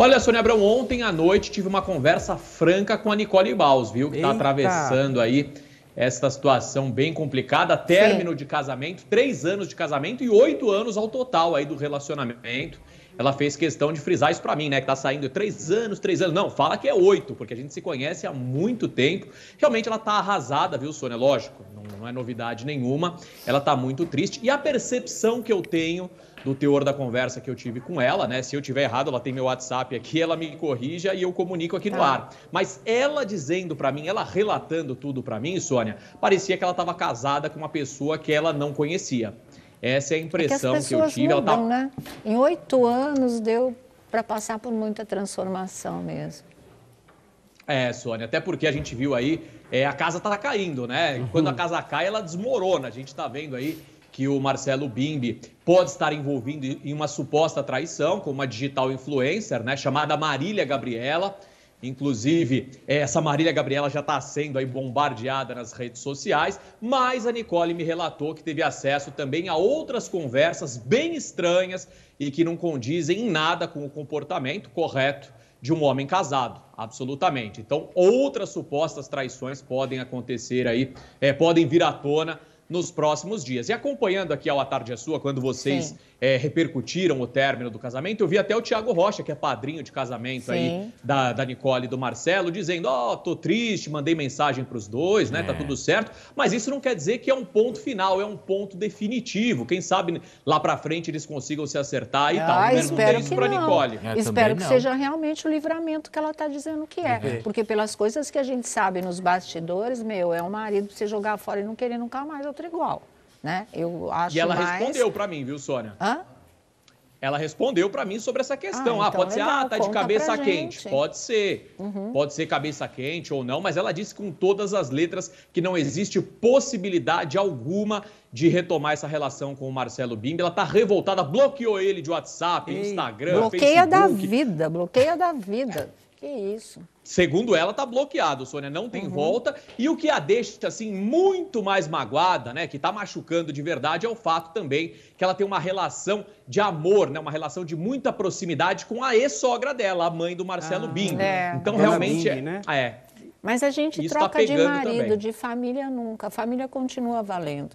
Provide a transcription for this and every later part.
Olha, Sônia Abrão, ontem à noite tive uma conversa franca com a Nicole Baus, viu? Que está atravessando aí esta situação bem complicada. Término Sim. de casamento, três anos de casamento e oito anos ao total aí do relacionamento ela fez questão de frisar isso para mim, né? Que tá saindo três anos, três anos. Não, fala que é oito, porque a gente se conhece há muito tempo. Realmente ela tá arrasada, viu, Sônia? Lógico, não, não é novidade nenhuma. Ela tá muito triste. E a percepção que eu tenho do teor da conversa que eu tive com ela, né? Se eu tiver errado, ela tem meu WhatsApp aqui, ela me corrija e eu comunico aqui no tá. ar. Mas ela dizendo para mim, ela relatando tudo para mim, Sônia, parecia que ela estava casada com uma pessoa que ela não conhecia. Essa é a impressão é que, que, eu tive. Tá mudam, tá... né? Em oito anos deu para passar por muita transformação mesmo. É, Sônia, até porque a gente viu aí, é, a casa tá caindo, né? Uhum. Quando a casa cai, ela desmorona. A gente tá vendo aí que o Marcelo Bimbi pode estar envolvido em uma suposta traição com uma digital influencer, né? Chamada Marília Gabriela. Inclusive, é, essa Marília Gabriela já está sendo aí bombardeada nas redes sociais, mas a Nicole me relatou que teve acesso também a outras conversas bem estranhas e que não condizem em nada com o comportamento correto de um homem casado, absolutamente. Então, outras supostas traições podem acontecer aí, é, podem vir à tona nos próximos dias. E acompanhando aqui ao A Tarde é Sua, quando vocês é, repercutiram o término do casamento, eu vi até o Tiago Rocha, que é padrinho de casamento Sim. aí da, da Nicole e do Marcelo, dizendo, ó, oh, tô triste, mandei mensagem para os dois, né, tá é. tá tudo certo. Mas isso não quer dizer que é um ponto final, é um ponto definitivo. Quem sabe lá para frente eles consigam se acertar e ah, tal. Mas espero não isso para Nicole. É, espero que não. seja realmente o livramento que ela tá dizendo que é. Uhum. Porque pelas coisas que a gente sabe nos bastidores, meu, é um marido se jogar fora e não querer nunca mais outro igual, né? Eu acho E ela mais... respondeu para mim, viu, Sônia? Hã? Ela respondeu para mim sobre essa questão. Ah, ah então ah pode legal, ser, ah, tá de cabeça quente. Pode ser. Uhum. Pode ser cabeça quente ou não, mas ela disse com todas as letras que não existe possibilidade alguma de retomar essa relação com o Marcelo Bimbi. Ela tá revoltada, bloqueou ele de WhatsApp, Ei, Instagram, bloqueia Facebook. Bloqueia da vida, bloqueia da vida. Que isso. Segundo ela, tá bloqueado, Sônia, não tem uhum. volta. E o que a deixa, assim, muito mais magoada, né, que tá machucando de verdade, é o fato também que ela tem uma relação de amor, né, uma relação de muita proximidade com a ex-sogra dela, a mãe do Marcelo ah, Bingo. É. Então, Dona realmente, Bingue, é, né? é. Mas a gente Isso tá troca tá de marido, também. de família nunca. A família continua valendo.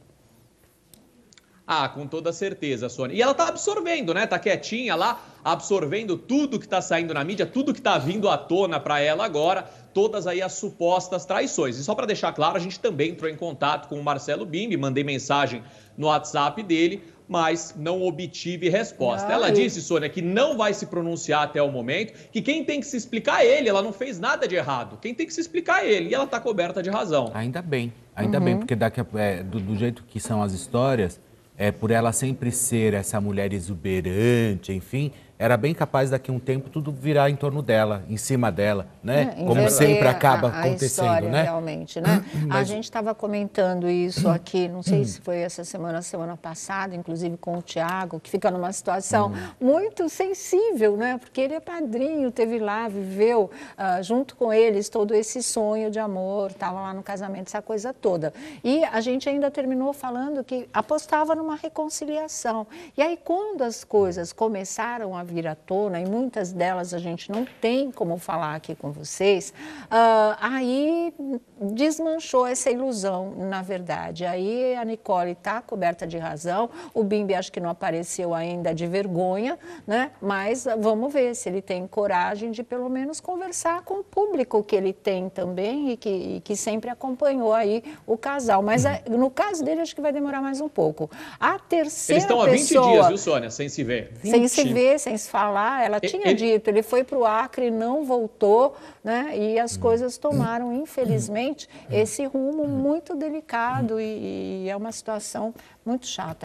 Ah, com toda certeza, Sônia. E ela tá absorvendo, né? Tá quietinha lá, absorvendo tudo que tá saindo na mídia, tudo que tá vindo à tona para ela agora, todas aí as supostas traições. E só para deixar claro, a gente também entrou em contato com o Marcelo Bimbi, mandei mensagem no WhatsApp dele, mas não obtive resposta. Ai. Ela disse, Sônia, que não vai se pronunciar até o momento, que quem tem que se explicar é ele, ela não fez nada de errado. Quem tem que se explicar é ele, e ela tá coberta de razão. Ainda bem, ainda uhum. bem, porque daqui a, é, do, do jeito que são as histórias é, por ela sempre ser essa mulher exuberante, enfim, era bem capaz daqui a um tempo tudo virar em torno dela, em cima dela, né? É, Como sempre acaba a, a acontecendo, história, né? Realmente, né? Mas... A gente estava comentando isso aqui, não sei hum. se foi essa semana, semana passada, inclusive com o Tiago, que fica numa situação hum. muito sensível, né? Porque ele é padrinho, teve lá, viveu uh, junto com eles todo esse sonho de amor, estava lá no casamento, essa coisa toda. E a gente ainda terminou falando que apostava numa reconciliação. E aí quando as coisas começaram a vir à tona, e muitas delas a gente não tem como falar aqui com vocês, uh, aí desmanchou essa ilusão, na verdade. Aí a Nicole está coberta de razão, o Bimbi acho que não apareceu ainda de vergonha, né? mas vamos ver se ele tem coragem de pelo menos conversar com o público que ele tem também e que, e que sempre acompanhou aí o casal. Mas eh, no caso dele, acho que vai demorar mais um pouco. A terceira Eles estão há 20 dias, viu, Sônia? Sem se ver. 20. Sem se ver, sem falar, ela tinha ele... dito, ele foi para o Acre, não voltou, né? E as coisas tomaram, infelizmente, esse rumo muito delicado e, e é uma situação muito chata.